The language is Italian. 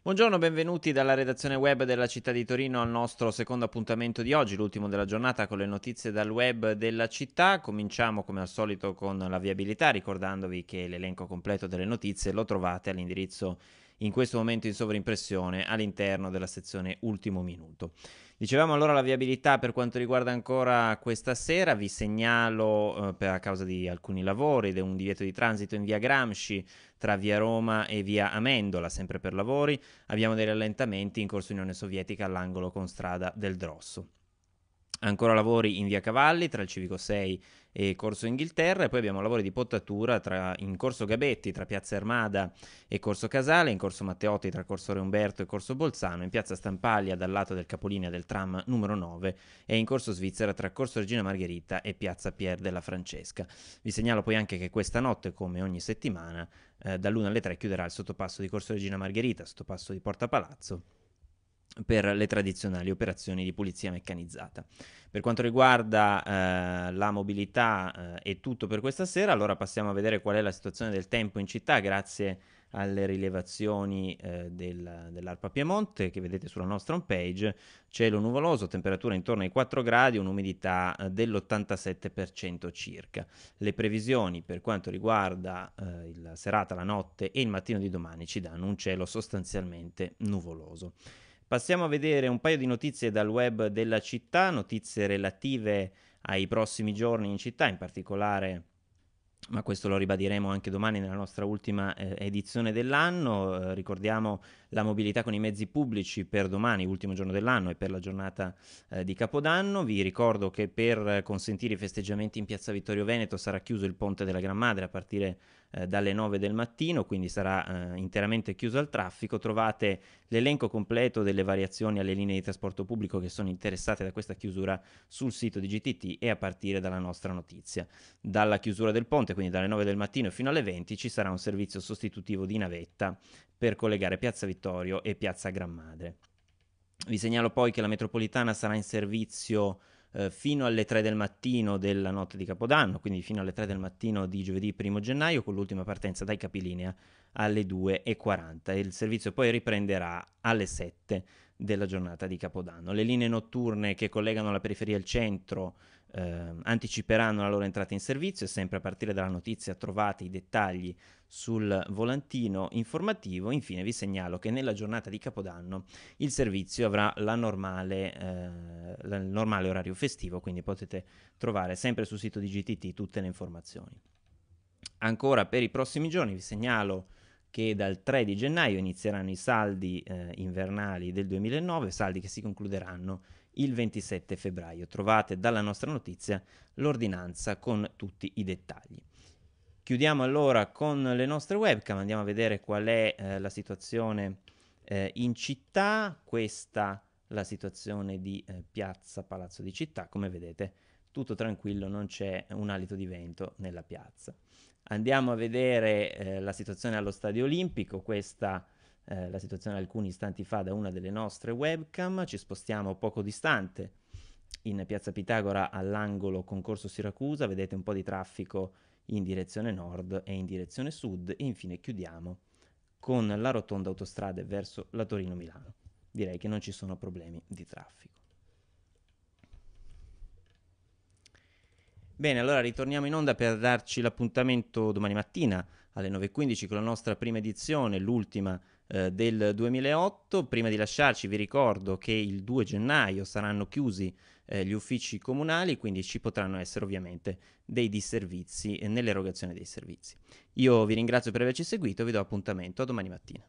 Buongiorno, benvenuti dalla redazione web della città di Torino al nostro secondo appuntamento di oggi, l'ultimo della giornata con le notizie dal web della città. Cominciamo come al solito con la viabilità, ricordandovi che l'elenco completo delle notizie lo trovate all'indirizzo in questo momento in sovrimpressione all'interno della sezione ultimo minuto. Dicevamo allora la viabilità per quanto riguarda ancora questa sera, vi segnalo eh, per, a causa di alcuni lavori ed è un divieto di transito in via Gramsci tra via Roma e via Amendola, sempre per lavori, abbiamo dei rallentamenti in corso Unione Sovietica all'angolo con strada del Drosso. Ancora lavori in via Cavalli tra il Civico 6 e Corso Inghilterra e poi abbiamo lavori di pottatura tra, in Corso Gabetti tra Piazza Armada e Corso Casale, in Corso Matteotti tra Corso Re Umberto e Corso Bolzano, in Piazza Stampaglia dal lato del capolinea del tram numero 9 e in Corso Svizzera tra Corso Regina Margherita e Piazza Pier della Francesca. Vi segnalo poi anche che questa notte, come ogni settimana, eh, dall'1 alle 3 chiuderà il sottopasso di Corso Regina Margherita, sottopasso di Porta Palazzo per le tradizionali operazioni di pulizia meccanizzata. Per quanto riguarda eh, la mobilità eh, è tutto per questa sera, allora passiamo a vedere qual è la situazione del tempo in città grazie alle rilevazioni eh, del, dell'Arpa Piemonte che vedete sulla nostra homepage, cielo nuvoloso, temperatura intorno ai 4 gradi, un'umidità eh, dell'87% circa. Le previsioni per quanto riguarda eh, la serata, la notte e il mattino di domani ci danno un cielo sostanzialmente nuvoloso. Passiamo a vedere un paio di notizie dal web della città, notizie relative ai prossimi giorni in città, in particolare ma questo lo ribadiremo anche domani nella nostra ultima eh, edizione dell'anno. Eh, ricordiamo la mobilità con i mezzi pubblici per domani, ultimo giorno dell'anno e per la giornata eh, di Capodanno. Vi ricordo che per eh, consentire i festeggiamenti in Piazza Vittorio Veneto sarà chiuso il Ponte della Gran Madre a partire eh, dalle 9 del mattino, quindi sarà eh, interamente chiuso al traffico. Trovate l'elenco completo delle variazioni alle linee di trasporto pubblico che sono interessate da questa chiusura sul sito di GTT e a partire dalla nostra notizia. Dalla chiusura del ponte Piemonte, quindi dalle 9 del mattino fino alle 20, ci sarà un servizio sostitutivo di navetta per collegare Piazza Vittorio e Piazza Gran Madre. Vi segnalo poi che la metropolitana sarà in servizio eh, fino alle 3 del mattino della notte di Capodanno, quindi fino alle 3 del mattino di giovedì 1 gennaio, con l'ultima partenza dai capilinea alle 2.40 e il servizio poi riprenderà alle 7 della giornata di Capodanno. Le linee notturne che collegano la periferia al centro eh, anticiperanno la loro entrata in servizio e sempre a partire dalla notizia trovate i dettagli sul volantino informativo. Infine vi segnalo che nella giornata di Capodanno il servizio avrà normale, eh, il normale orario festivo, quindi potete trovare sempre sul sito di GTT tutte le informazioni. Ancora per i prossimi giorni vi segnalo che dal 3 di gennaio inizieranno i saldi eh, invernali del 2009, saldi che si concluderanno il 27 febbraio. Trovate dalla nostra notizia l'ordinanza con tutti i dettagli. Chiudiamo allora con le nostre webcam, andiamo a vedere qual è eh, la situazione eh, in città, questa è la situazione di eh, piazza Palazzo di Città, come vedete tutto tranquillo, non c'è un alito di vento nella piazza. Andiamo a vedere eh, la situazione allo Stadio Olimpico, questa eh, la situazione alcuni istanti fa da una delle nostre webcam, ci spostiamo poco distante in piazza Pitagora all'angolo concorso Siracusa, vedete un po' di traffico in direzione nord e in direzione sud e infine chiudiamo con la rotonda autostrade verso la Torino-Milano. Direi che non ci sono problemi di traffico. Bene, allora ritorniamo in onda per darci l'appuntamento domani mattina alle 9.15 con la nostra prima edizione, l'ultima eh, del 2008. Prima di lasciarci vi ricordo che il 2 gennaio saranno chiusi eh, gli uffici comunali, quindi ci potranno essere ovviamente dei disservizi eh, nell'erogazione dei servizi. Io vi ringrazio per averci seguito vi do appuntamento a domani mattina.